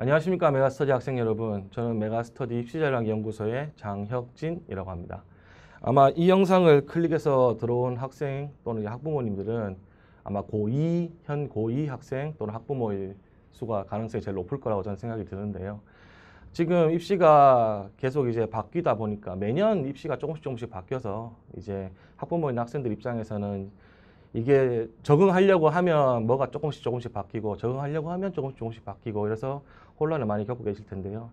안녕하십니까 메가스터디 학생 여러분 저는 메가스터디 입시전략연구소의 장혁진이라고 합니다 아마 이 영상을 클릭해서 들어온 학생 또는 학부모님들은 아마 고2, 현 고2 학생 또는 학부모일 수가 가능성이 제일 높을 거라고 저는 생각이 드는데요 지금 입시가 계속 이제 바뀌다 보니까 매년 입시가 조금씩 조금씩 바뀌어서 이제 학부모인 학생들 입장에서는 이게 적응하려고 하면 뭐가 조금씩 조금씩 바뀌고 적응하려고 하면 조금씩 조금씩 바뀌고 이래서 혼란을 많이 겪고 계실 텐데요.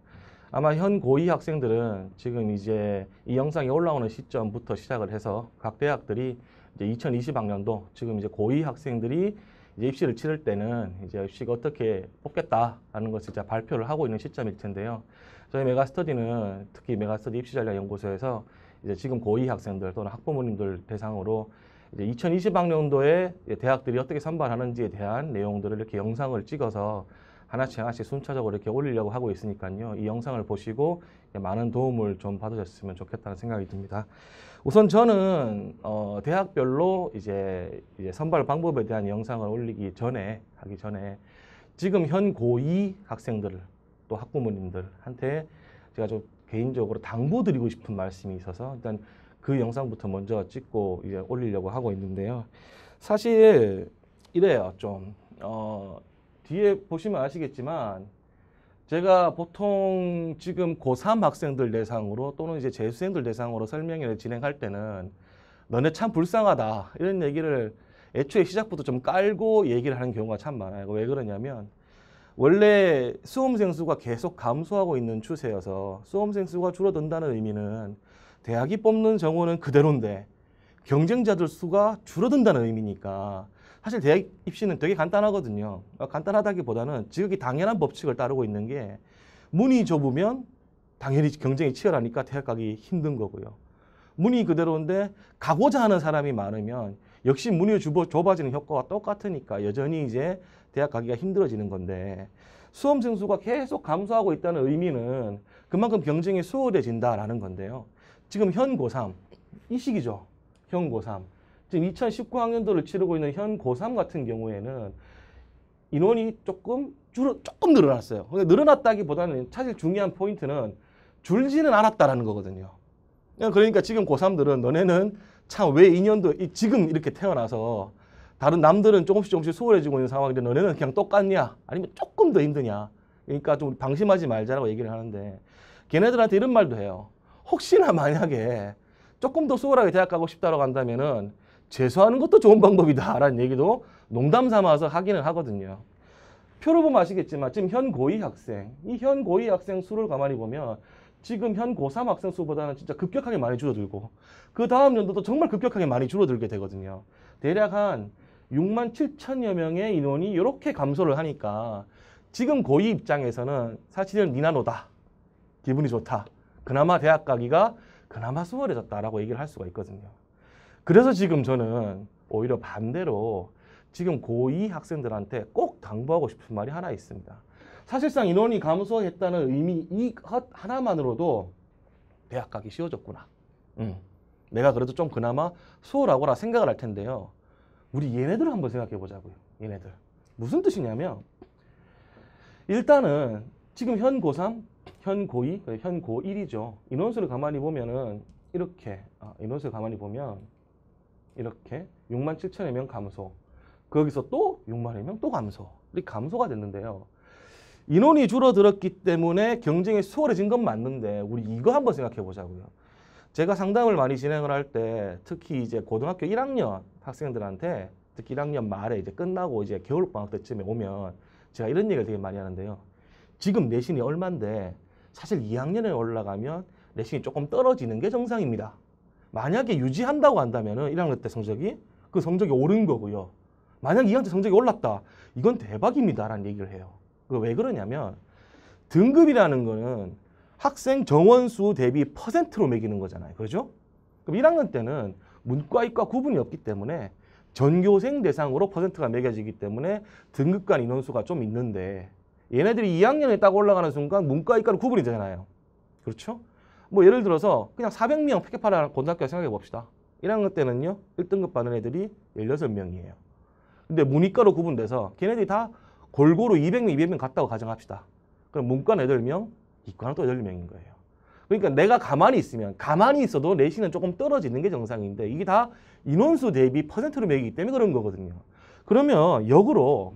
아마 현 고2 학생들은 지금 이제 이 영상이 올라오는 시점부터 시작을 해서 각 대학들이 이제 2020학년도 지금 이제 고2 학생들이 이제 입시를 치를 때는 이제 입시가 어떻게 뽑겠다라는 것을 이제 발표를 하고 있는 시점일 텐데요. 저희 메가스터디는 특히 메가스터디 입시전략연구소에서 이제 지금 고2 학생들 또는 학부모님들 대상으로 이제 2020학년도에 대학들이 어떻게 선발하는지에 대한 내용들을 이렇게 영상을 찍어서 하나씩 하나씩 순차적으로 이렇게 올리려고 하고 있으니까요. 이 영상을 보시고 많은 도움을 좀 받으셨으면 좋겠다는 생각이 듭니다. 우선 저는 어, 대학별로 이제, 이제 선발 방법에 대한 영상을 올리기 전에 하기 전에 지금 현 고2 학생들 또 학부모님들한테 제가 좀 개인적으로 당부드리고 싶은 말씀이 있어서 일단 그 영상부터 먼저 찍고 이제 올리려고 하고 있는데요. 사실 이래요. 좀 어, 뒤에 보시면 아시겠지만 제가 보통 지금 고3 학생들 대상으로 또는 이제 재수생들 대상으로 설명회를 진행할 때는 너네 참 불쌍하다 이런 얘기를 애초에 시작부터 좀 깔고 얘기를 하는 경우가 참 많아요. 왜 그러냐면 원래 수험생 수가 계속 감소하고 있는 추세여서 수험생 수가 줄어든다는 의미는 대학이 뽑는 정원은 그대로인데 경쟁자들 수가 줄어든다는 의미니까 사실 대학 입시는 되게 간단하거든요. 그러니까 간단하다기보다는 지극히 당연한 법칙을 따르고 있는 게 문이 좁으면 당연히 경쟁이 치열하니까 대학 가기 힘든 거고요. 문이 그대로인데 가고자 하는 사람이 많으면 역시 문이 좁아지는 효과와 똑같으니까 여전히 이제 대학 가기가 힘들어지는 건데 수험생 수가 계속 감소하고 있다는 의미는 그만큼 경쟁이 수월해진다라는 건데요. 지금 현 고3 이 시기죠. 현 고3 지금 2019학년도를 치르고 있는 현 고3 같은 경우에는 인원이 조금 줄어 조금 늘어났어요. 근데 늘어났다기보다는 사실 중요한 포인트는 줄지는 않았다라는 거거든요. 그러니까 지금 고3들은 너네는 참왜 2년도 지금 이렇게 태어나서 다른 남들은 조금씩 조금씩 수월해지고 있는 상황인데 너네는 그냥 똑같냐? 아니면 조금 더 힘드냐? 그러니까 좀 방심하지 말자라고 얘기를 하는데 걔네들한테 이런 말도 해요. 혹시나 만약에 조금 더 수월하게 대학 가고 싶다라고 한다면은 재수하는 것도 좋은 방법이다라는 얘기도 농담 삼아서 하기는 하거든요. 표로 보면 아시겠지만 지금 현 고2 학생, 이 현 고2 학생 수를 가만히 보면 지금 현 고3 학생 수보다는 진짜 급격하게 많이 줄어들고 그 다음 연도도 정말 급격하게 많이 줄어들게 되거든요. 대략 한 6만 7천여 명의 인원이 이렇게 감소를 하니까 지금 고2 입장에서는 사실은 니나노다 기분이 좋다. 그나마 대학 가기가 그나마 수월해졌다라고 얘기를 할 수가 있거든요. 그래서 지금 저는 오히려 반대로 지금 고2 학생들한테 꼭 당부하고 싶은 말이 하나 있습니다. 사실상 인원이 감소했다는 의미 이 하나만으로도 대학 가기 쉬워졌구나. 음. 내가 그래도 좀 그나마 수월하고라 생각을 할 텐데요. 우리 얘네들을 한번 생각해 보자고요. 얘네들. 무슨 뜻이냐면 일단은 지금 현 고3, 현 고2, 현 고1이죠. 인원수를 가만히 보면은 이렇게 아, 인원수를 가만히 보면 이렇게 6만 7천여 명 감소. 거기서 또 6만여 명또 감소. 이 감소가 됐는데요. 인원이 줄어들었기 때문에 경쟁이 수월해진 건 맞는데 우리 이거 한번 생각해 보자고요. 제가 상담을 많이 진행을 할 때 특히 이제 고등학교 1학년 학생들한테 특히 1학년 말에 이제 끝나고 이제 겨울 방학 때쯤에 오면 제가 이런 얘기를 되게 많이 하는데요. 지금 내신이 얼만데 사실 2학년에 올라가면 내신이 조금 떨어지는 게 정상입니다. 만약에 유지한다고 한다면 1학년때 성적이 그 성적이 오른 거고요. 만약 2학년때 성적이 올랐다. 이건 대박입니다라는 얘기를 해요. 그 왜 그러냐면 등급이라는 거는 학생 정원수 대비 퍼센트로 매기는 거잖아요. 그렇죠? 그럼 1학년 때는 문과, 이과 구분이 없기 때문에 전교생 대상으로 퍼센트가 매겨지기 때문에 등급 간 인원수가 좀 있는데 얘네들이 2학년에 딱 올라가는 순간 문과, 이과로 구분이 되잖아요. 그렇죠? 뭐 예를 들어서 그냥 400명 패키파라 고등학교 생각해 봅시다. 1학년 때는요. 1등급 받는 애들이 16명이에요. 근데 문이과로 구분돼서 걔네들이 다 골고루 200명, 200명 갔다고 가정합시다. 그럼 문과 는 8명, 이과는 또 8명인 거예요. 그러니까 내가 가만히 있으면 가만히 있어도 내신은 조금 떨어지는 게 정상인데 이게 다 인원수 대비 퍼센트로 매기기 때문에 그런 거거든요. 그러면 역으로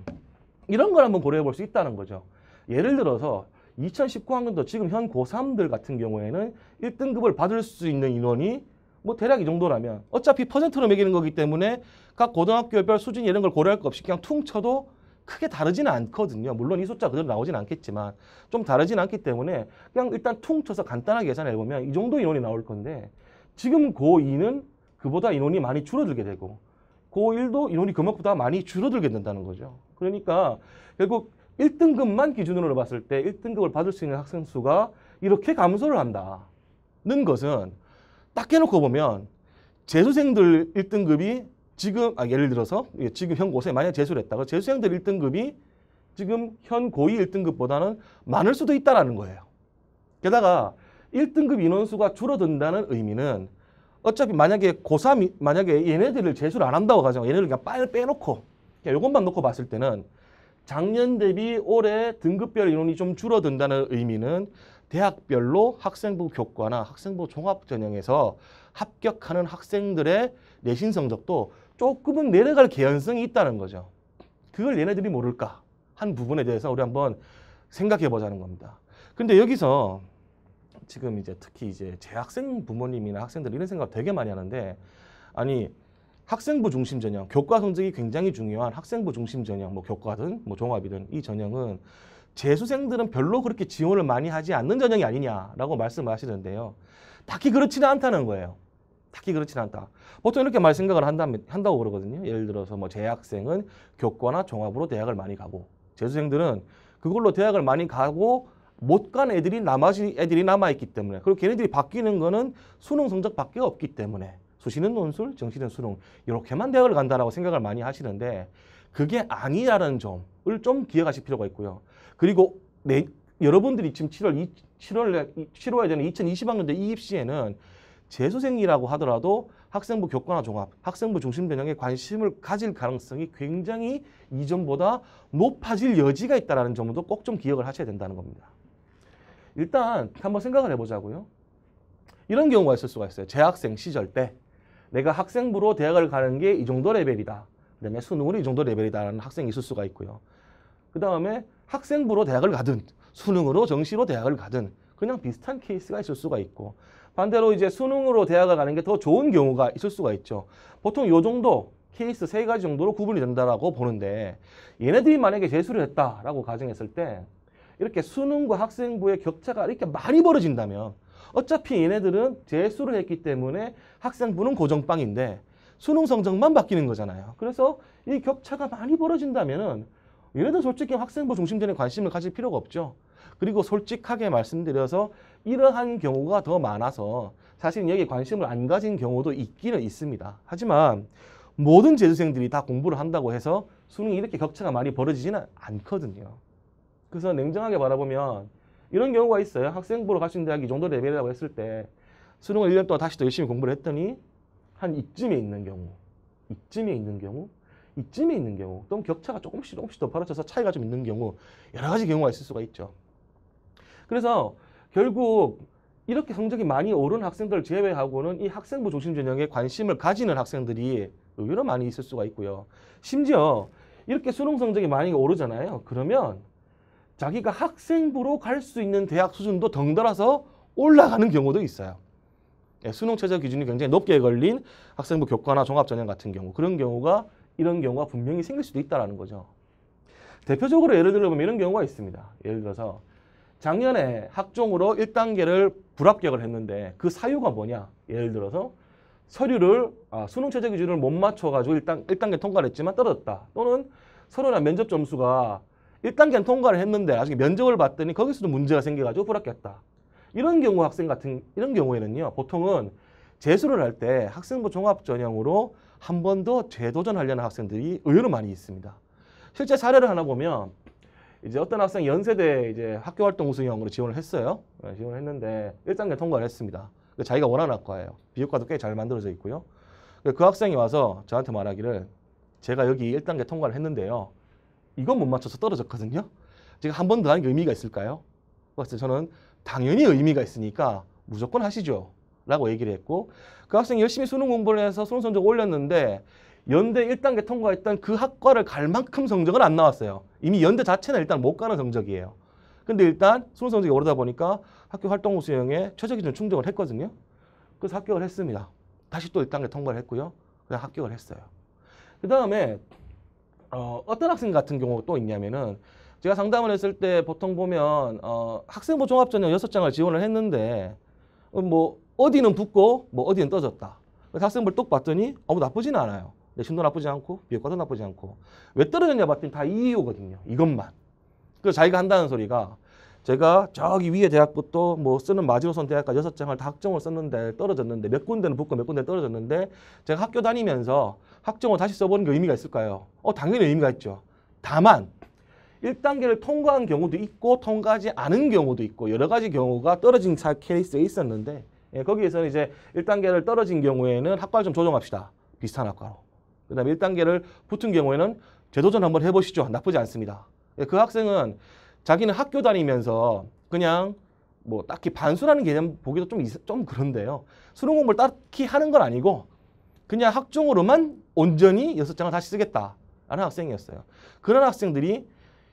이런 걸 한번 고려해 볼 수 있다는 거죠. 예를 들어서 2019 학년도 지금 현 고3들 같은 경우에는 1등급을 받을 수 있는 인원이 뭐 대략 이 정도라면 어차피 퍼센트로 매기는 거기 때문에 각 고등학교별 수준 이런 걸 고려할 거 없이 그냥 퉁 쳐도 크게 다르지는 않거든요. 물론 이 숫자 그대로 나오진 않겠지만 좀 다르진 않기 때문에 그냥 일단 퉁 쳐서 간단하게 계산해 보면 이 정도 인원이 나올 건데 지금 고2는 그보다 인원이 많이 줄어들게 되고 고1도 인원이 그만큼다 많이 줄어들게 된다는 거죠. 그러니까 결국 1등급만 기준으로 봤을 때 1등급을 받을 수 있는 학생 수가 이렇게 감소를 한다는 것은 딱 해놓고 보면 재수생들 1등급이 지금 아 예를 들어서 예, 지금 현 고세 만약 재수를 했다가 재수생들 1등급이 지금 현 고2 1등급보다는 많을 수도 있다라는 거예요. 게다가 1등급 인원수가 줄어든다는 의미는 어차피 만약에 고3 만약에 얘네들을 재수를 안 한다고 가정 얘네들 그냥 빨리 빼놓고 그냥 이것만 놓고 봤을 때는 작년 대비 올해 등급별 인원이 좀 줄어든다는 의미는 대학별로 학생부 교과나 학생부 종합 전형에서 합격하는 학생들의 내신 성적도 조금은 내려갈 개연성이 있다는 거죠. 그걸 얘네들이 모를까 한 부분에 대해서 우리 한번 생각해 보자는 겁니다. 근데 여기서 지금 이제 특히 이제 재학생 부모님이나 학생들 이런 생각을 되게 많이 하는데 아니 학생부 중심 전형, 교과 성적이 굉장히 중요한 학생부 중심 전형, 뭐 교과든 뭐 종합이든 이 전형은 재수생들은 별로 그렇게 지원을 많이 하지 않는 전형이 아니냐라고 말씀하시는데요. 딱히 그렇지는 않다는 거예요. 딱히 그렇지는 않다. 보통 이렇게 말 생각을 한다, 한다고 그러거든요. 예를 들어서 뭐 재학생은 교과나 종합으로 대학을 많이 가고 재수생들은 그걸로 대학을 많이 가고 못 간 애들이 남아 애들이 남아 있기 때문에 그리고 걔네들이 바뀌는 거는 수능 성적밖에 없기 때문에 수시는 논술, 정시는 수능 이렇게만 대학을 간다라고 생각을 많이 하시는데 그게 아니라는 점을 좀 기억하실 필요가 있고요. 그리고 내, 여러분들이 지금 7월 7월에 7월에 되는 2020학년도 이입 시에는 재수생이라고 하더라도 학생부 교과나 종합, 학생부 중심 변형에 관심을 가질 가능성이 굉장히 이전보다 높아질 여지가 있다는 점도 꼭 좀 기억을 하셔야 된다는 겁니다. 일단 한번 생각을 해보자고요. 이런 경우가 있을 수가 있어요. 재학생 시절 때 내가 학생부로 대학을 가는 게 이 정도 레벨이다. 그 다음에 수능으로 이 정도 레벨이다라는 학생이 있을 수가 있고요. 그 다음에 학생부로 대학을 가든 수능으로 정시로 대학을 가든 그냥 비슷한 케이스가 있을 수가 있고 반대로 이제 수능으로 대학을 가는 게 더 좋은 경우가 있을 수가 있죠. 보통 이 정도 케이스 세 가지 정도로 구분이 된다라고 보는데 얘네들이 만약에 재수를 했다라고 가정했을 때 이렇게 수능과 학생부의 격차가 이렇게 많이 벌어진다면 어차피 얘네들은 재수를 했기 때문에 학생부는 고정빵인데 수능 성적만 바뀌는 거잖아요. 그래서 이 격차가 많이 벌어진다면은 얘네들 솔직히 학생부 중심전에 관심을 가질 필요가 없죠. 그리고 솔직하게 말씀드려서 이러한 경우가 더 많아서 사실 여기 관심을 안 가진 경우도 있기는 있습니다. 하지만 모든 재수생들이 다 공부를 한다고 해서 수능이 이렇게 격차가 많이 벌어지지는 않거든요. 그래서 냉정하게 바라보면 이런 경우가 있어요. 학생부로 가수는 대학이 이 정도 레벨이라고 했을 때 수능을 1년 동안 다시 또 열심히 공부를 했더니 한 이쯤에 있는 경우, 이쯤에 있는 경우, 이쯤에 있는 경우, 또는 격차가 조금씩 조금씩 더 벌어져서 차이가 좀 있는 경우 여러 가지 경우가 있을 수가 있죠. 그래서 결국 이렇게 성적이 많이 오른 학생들을 제외하고는 이 학생부 중심 전형에 관심을 가지는 학생들이 의외로 많이 있을 수가 있고요. 심지어 이렇게 수능 성적이 많이 오르잖아요. 그러면 자기가 학생부로 갈 수 있는 대학 수준도 덩달아서 올라가는 경우도 있어요. 예, 수능 최저 기준이 굉장히 높게 걸린 학생부 교과나 종합전형 같은 경우 그런 경우가 이런 경우가 분명히 생길 수도 있다는 거죠. 대표적으로 예를 들어보면 이런 경우가 있습니다. 예를 들어서 작년에 학종으로 1단계를 불합격을 했는데 그 사유가 뭐냐? 예를 들어서 서류를 아, 수능 최저 기준을 못 맞춰가지고 1단, 1단계 통과를 했지만 떨어졌다. 또는 서류나 면접 점수가 1단계는 통과를 했는데 나중에 면접을 봤더니 거기서도 문제가 생겨가지고 불합격했다. 이런 경우 학생 같은 이런 경우에는요. 보통은 재수를 할 때 학생부 종합 전형으로 한 번 더 재도전하려는 학생들이 의외로 많이 있습니다. 실제 사례를 하나 보면 이제 어떤 학생 연세대 이제 학교 활동 우수형으로 지원을 했어요. 네, 지원을 했는데 1단계 통과를 했습니다. 그 자기가 원하는 학과예요. 비교과도 꽤 잘 만들어져 있고요. 그 학생이 와서 저한테 말하기를 제가 여기 1단계 통과를 했는데요. 이건 못 맞춰서 떨어졌거든요. 제가 한 번 더 하는 게 의미가 있을까요? 그래서 저는 당연히 의미가 있으니까 무조건 하시죠. 라고 얘기를 했고 그 학생이 열심히 수능 공부를 해서 수능 성적 을 올렸는데 연대 1단계 통과했던 그 학과를 갈 만큼 성적은 안 나왔어요. 이미 연대 자체는 일단 못 가는 성적이에요. 근데 일단 수능 성적이 오르다 보니까 학교 활동고 수형에 최저기준 충족을 했거든요. 그래서 합격을 했습니다. 다시 또 1단계 통과를 했고요. 그냥 합격을 했어요. 그 다음에 어, 어떤 학생 같은 경우가 또 있냐면은 제가 상담을 했을 때 보통 보면 어, 학생부 종합전형 여섯 장을 지원을 했는데 어, 뭐 어디는 붙고 뭐 어디는 떠졌다. 학생부를 똑 봤더니 아무 나쁘진 않아요. 내신도 나쁘지 않고 비교과도 나쁘지 않고 왜 떨어졌냐 봤더니 다 이유거든요. 이것만. 그래서 자기가 한다는 소리가 제가 저기 위에 대학부터 뭐 쓰는 마지노선 대학까지 여섯 장을 다학점을 썼는데 떨어졌는데 몇 군데는 붙고 몇 군데는 떨어졌는데 제가 학교 다니면서 학점을 다시 써보는 게 의미가 있을까요? 어 당연히 의미가 있죠. 다만 1단계를 통과한 경우도 있고 통과하지 않은 경우도 있고 여러 가지 경우가 떨어진 케이스에 있었는데 예, 거기에서는 이제 1단계를 떨어진 경우에는 학과를 좀 조정합시다. 비슷한 학과로. 그 다음에 1단계를 붙은 경우에는 재도전 한번 해보시죠. 나쁘지 않습니다. 예, 그 학생은 자기는 학교 다니면서 그냥 뭐 딱히 반수라는 개념 보기도 좀, 있, 좀 그런데요. 수능 공부를 딱히 하는 건 아니고 그냥 학종으로만 온전히 여섯 장을 다시 쓰겠다라는 학생이었어요. 그런 학생들이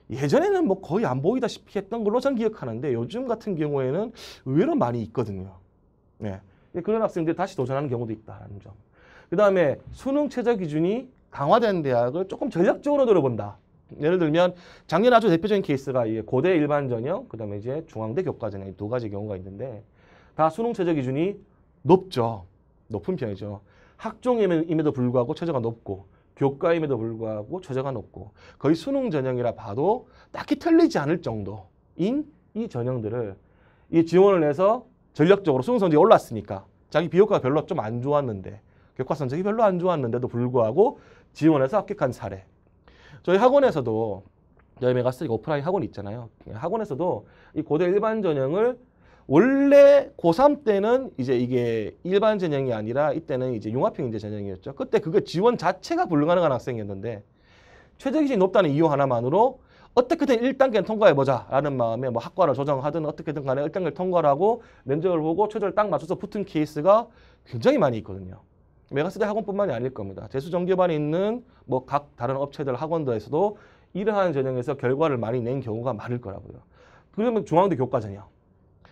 예전에는 뭐 거의 안 보이다시피 했던 걸로 전 기억하는데 요즘 같은 경우에는 의외로 많이 있거든요. 네. 그런 학생들이 다시 도전하는 경우도 있다라는 점. 그 다음에 수능 최저 기준이 강화된 대학을 조금 전략적으로 들어본다. 예를 들면 작년 아주 대표적인 케이스가 고대 일반 전형, 그다음에 이제 중앙대 교과 전형 두 가지 경우가 있는데 다 수능 최저 기준이 높죠. 높은 편이죠. 학종임에도 불구하고 최저가 높고 교과임에도 불구하고 최저가 높고 거의 수능 전형이라 봐도 딱히 틀리지 않을 정도인 이 전형들을 이 지원을 해서 전략적으로 수능 성적이 올랐으니까 자기 비교과가 별로 좀 안 좋았는데 교과 성적이 별로 안 좋았는데도 불구하고 지원해서 합격한 사례 저희 학원에서도 저희 메가스틱 오프라인 학원 있잖아요. 학원에서도 이 고대 일반 전형을 원래 고3 때는 이제 이게 일반 전형이 아니라 이때는 이제 융합형인재 전형이었죠. 그때 그게 지원 자체가 불가능한 학생이었는데 최저 기준이 높다는 이유 하나만으로 어떻게든 1단계는 통과해보자 라는 마음에 뭐 학과를 조정하든 어떻게든 간에 1단계를 통과하고 면접을 보고 최저를 딱 맞춰서 붙은 케이스가 굉장히 많이 있거든요. 메가시티 학원뿐만이 아닐 겁니다. 재수정교반에 있는 뭐 각 다른 업체들 학원들에서도 이러한 전형에서 결과를 많이 낸 경우가 많을 거라고요. 그러면 중앙대 교과 전형.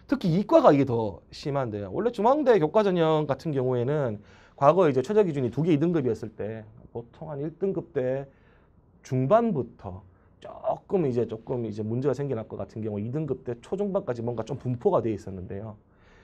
특히 이과가 이게 더 심한데요. 원래 중앙대 교과 전형 같은 경우에는 과거 이제 최저 기준이 두개 2등급이었을 때 보통 한 1등급 때 중반부터 조금 이제 조금 이제 문제가 생겨날 것 같은 경우 2등급 때 초중반까지 뭔가 좀 분포가 되어 있었는데요.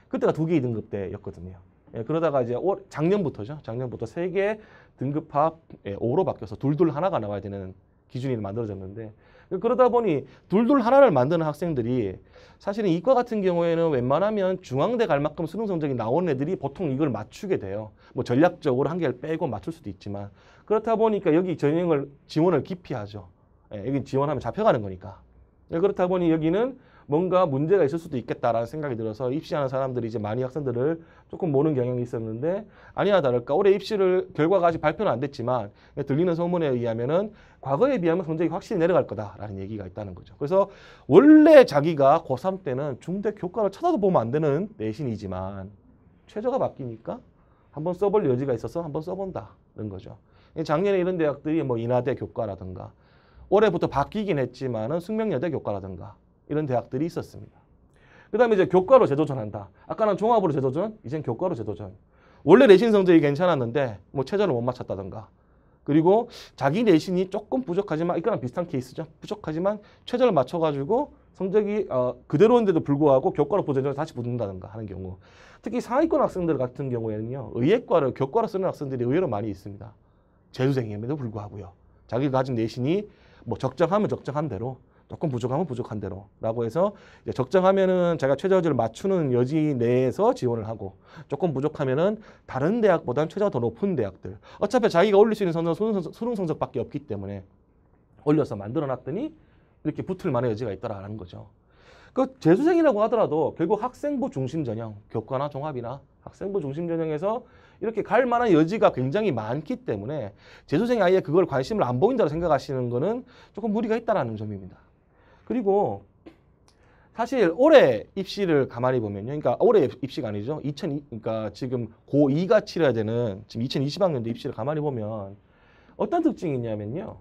그때가 두개 2등급 때였거든요. 예, 그러다가 이제 올, 작년부터죠. 작년부터 세개 등급합 예, 5로 바뀌어서 둘둘 하나가 나와야 되는 기준이 만들어졌는데 그러다 보니 둘둘 하나를 만드는 학생들이 사실은 이과 같은 경우에는 웬만하면 중앙대 갈 만큼 수능 성적이 나온 애들이 보통 이걸 맞추게 돼요. 뭐 전략적으로 한 개를 빼고 맞출 수도 있지만 그렇다 보니까 여기 전형을 지원을 기피하죠. 예, 여기 지원하면 잡혀가는 거니까. 예, 그렇다 보니 여기는 뭔가 문제가 있을 수도 있겠다라는 생각이 들어서 입시하는 사람들이 이제 많이 학생들을 조금 모는 경향이 있었는데 아니나 다를까 올해 입시를 결과가 아직 발표는 안 됐지만 들리는 소문에 의하면은 과거에 비하면 성적이 확실히 내려갈 거다라는 얘기가 있다는 거죠. 그래서 원래 자기가 고3 때는 중대 교과를 쳐다도 보면 안 되는 내신이지만 최저가 바뀌니까 한번 써볼 여지가 있어서 한번 써본다는 거죠. 예, 작년에 이런 대학들이 뭐 인하대 교과라든가 올해부터 바뀌긴 했지만은 숙명여대 교과라든가 이런 대학들이 있었습니다. 그 다음에 이제 교과로 재도전한다. 아까는 종합으로 재도전, 이젠 교과로 재도전. 원래 내신 성적이 괜찮았는데 뭐 최저를 못 맞췄다던가 그리고 자기 내신이 조금 부족하지만 이거랑 비슷한 케이스죠. 부족하지만 최저를 맞춰가지고 성적이 어, 그대로인데도 불구하고 교과로 보전을 다시 붙는다든가 하는 경우 특히 상위권 학생들 같은 경우에는요. 의예과를 교과로 쓰는 학생들이 의외로 많이 있습니다. 재수생임에도 불구하고요. 자기가 가진 내신이 뭐 적정하면 적정한 대로 조금 부족하면 부족한 대로 라고 해서 적정하면은 제가 최저지를 맞추는 여지 내에서 지원을 하고 조금 부족하면은 다른 대학보다는 최저가 더 높은 대학들 어차피 자기가 올릴 수 있는 성적 수능 성적밖에 없기 때문에 올려서 만들어 놨더니 이렇게 붙을 만한 여지가 있다라는 거죠. 그 재수생이라고 하더라도 결국 학생부 중심 전형, 교과나 종합이나 학생부 중심 전형에서 이렇게 갈 만한 여지가 굉장히 많기 때문에 재수생이 아예 그걸 관심을 안 보인다고 생각하시는 거는 조금 무리가 있다라는 점입니다. 그리고 사실 올해 입시를 가만히 보면요. 그러니까 올해 입시가 아니죠. 2002, 그러니까 지금 고2가 치러야 되는 지금 2020학년도 입시를 가만히 보면 어떤 특징이 있냐면요.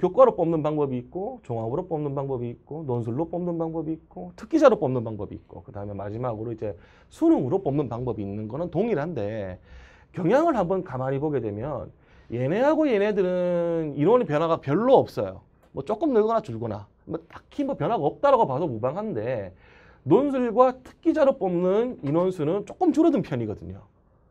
교과로 뽑는 방법이 있고 종합으로 뽑는 방법이 있고 논술로 뽑는 방법이 있고 특기자로 뽑는 방법이 있고 그다음에 마지막으로 이제 수능으로 뽑는 방법이 있는 거는 동일한데 경향을 한번 가만히 보게 되면 얘네하고 얘네들은 인원의 변화가 별로 없어요. 뭐 조금 늘거나 줄거나 뭐 딱히 뭐 변화가 없다라고 봐서 무방한데 논술과 특기자로 뽑는 인원수는 조금 줄어든 편이거든요.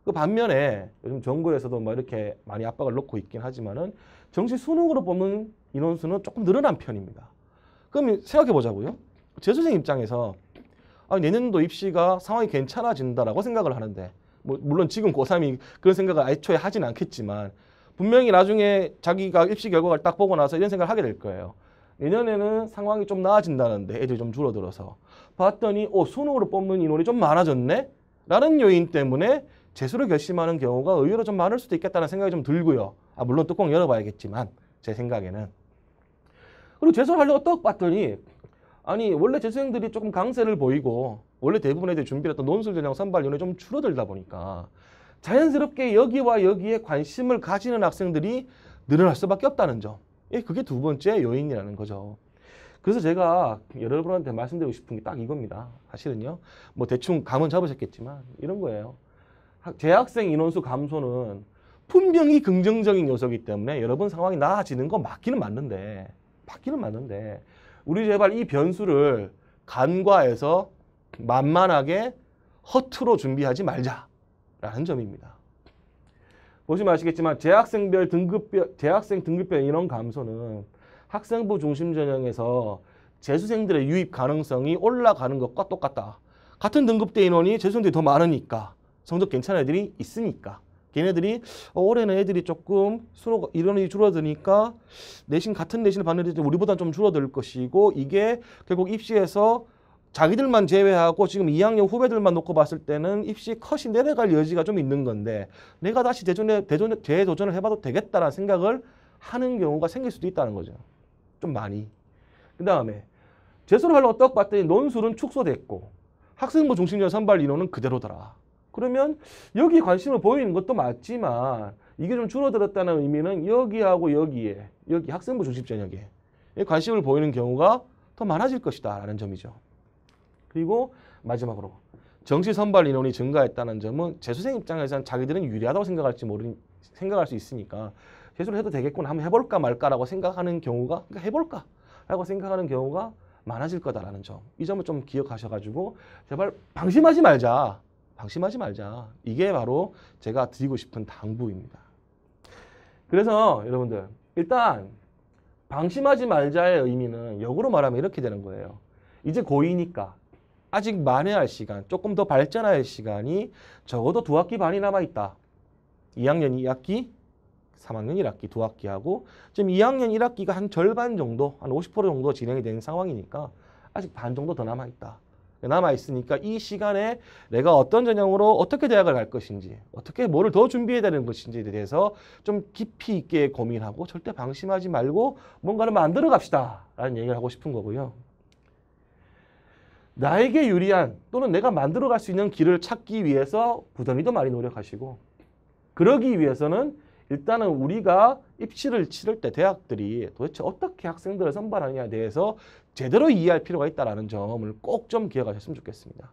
그 반면에 요즘 정부에서도뭐 이렇게 많이 압박을 놓고 있긴 하지만은 정시 수능으로 뽑는 인원수는 조금 늘어난 편입니다. 그럼 생각해 보자고요. 재수생 입장에서 아, 내년도 입시가 상황이 괜찮아진다라고 생각을 하는데 뭐 물론 지금 고3이 그런 생각을 애초에 하진 않겠지만 분명히 나중에 자기가 입시 결과를 딱 보고 나서 이런 생각을 하게 될 거예요. 내년에는 상황이 좀 나아진다는데 애들이 좀 줄어들어서 봤더니 어 수능으로 뽑는 인원이 좀 많아졌네? 라는 요인 때문에 재수를 결심하는 경우가 의외로 좀 많을 수도 있겠다는 생각이 좀 들고요. 아 물론 뚜껑 열어봐야겠지만 제 생각에는 그리고 재수를 하려고 떡 봤더니 아니 원래 재수생들이 조금 강세를 보이고 원래 대부분 애들이 준비했던 논술 전형 선발 인원이 좀 줄어들다 보니까 자연스럽게 여기와 여기에 관심을 가지는 학생들이 늘어날 수밖에 없다는 점. 예, 그게 두 번째 요인이라는 거죠. 그래서 제가 여러분한테 말씀드리고 싶은 게 딱 이겁니다. 사실은요. 뭐 대충 감은 잡으셨겠지만 이런 거예요. 재학생 인원수 감소는 분명히 긍정적인 요소이기 때문에 여러분 상황이 나아지는 건 맞기는 맞는데 맞기는 맞는데 우리 제발 이 변수를 간과해서 만만하게 허투로 준비하지 말자. 라는 점입니다. 보시면 아시겠지만 재학생별 등급별 재학생 등급별 인원 감소는 학생부 중심 전형에서 재수생들의 유입 가능성이 올라가는 것과 똑같다. 같은 등급대 인원이 재수생들이 더 많으니까 성적 괜찮은 애들이 있으니까 걔네들이 어, 올해는 애들이 조금 수로 인원이 줄어드니까 내신 같은 내신을 받는 애들이 우리보다 좀 줄어들 것이고 이게 결국 입시에서 자기들만 제외하고 지금 2학년 후배들만 놓고 봤을 때는 입시 컷이 내려갈 여지가 좀 있는 건데 내가 다시 대전에 대전 재도전을 해봐도 되겠다라는 생각을 하는 경우가 생길 수도 있다는 거죠. 좀 많이. 그 다음에 재수를 하려고 떡 봤더니 논술은 축소됐고 학생부 중심적 선발 인원은 그대로더라. 그러면 여기 관심을 보이는 것도 맞지만 이게 좀 줄어들었다는 의미는 여기하고 여기에 여기 학생부 중심 전역에 관심을 보이는 경우가 더 많아질 것이다 라는 점이죠. 그리고 마지막으로 정시 선발 인원이 증가했다는 점은 재수생 입장에서는 자기들은 유리하다고 생각할지 모르 생각할 수 있으니까 재수를 해도 되겠구나 한번 해볼까 말까라고 생각하는 경우가 그러니까 해볼까라고 생각하는 경우가 많아질 거다라는 점. 이 점을 좀 기억하셔가지고 제발 방심하지 말자. 방심하지 말자. 이게 바로 제가 드리고 싶은 당부입니다. 그래서 여러분들 일단 방심하지 말자의 의미는 역으로 말하면 이렇게 되는 거예요. 이제 고이니까 아직 만회할 시간, 조금 더 발전할 시간이 적어도 두 학기 반이 남아있다. 2학년 2학기, 3학년 1학기 두 학기하고 지금 2학년 1학기가 한 절반 정도, 한 50% 정도 진행이 된 상황이니까 아직 반 정도 더 남아있다. 남아있으니까 이 시간에 내가 어떤 전형으로 어떻게 대학을 갈 것인지 어떻게 뭐를 더 준비해야 되는 것인지에 대해서 좀 깊이 있게 고민하고 절대 방심하지 말고 뭔가를 만들어 갑시다 라는 얘기를 하고 싶은 거고요. 나에게 유리한 또는 내가 만들어갈 수 있는 길을 찾기 위해서 부단히도 많이 노력하시고 그러기 위해서는 일단은 우리가 입시를 치를 때 대학들이 도대체 어떻게 학생들을 선발하느냐에 대해서 제대로 이해할 필요가 있다는 점을 꼭 좀 기억하셨으면 좋겠습니다.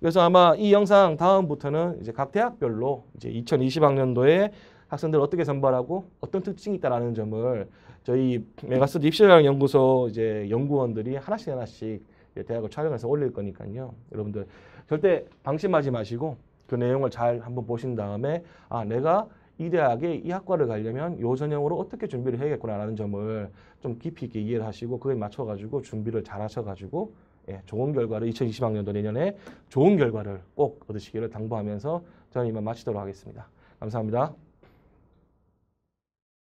그래서 아마 이 영상 다음부터는 이제 각 대학별로 이제 2020학년도에 학생들을 어떻게 선발하고 어떤 특징이 있다라는 점을 저희 메가스 입시영양연구소 이제 연구원들이 하나씩 하나씩 예, 대학을 촬영해서 올릴 거니까요. 여러분들 절대 방심하지 마시고 그 내용을 잘 한번 보신 다음에 아 내가 이 대학에 이 학과를 가려면 요 전형으로 어떻게 준비를 해야겠구나라는 점을 좀 깊이 있게 이해를 하시고 그에 맞춰가지고 준비를 잘 하셔가지고 예, 좋은 결과를 2020학년도 내년에 좋은 결과를 꼭 얻으시기를 당부하면서 저는 이만 마치도록 하겠습니다. 감사합니다.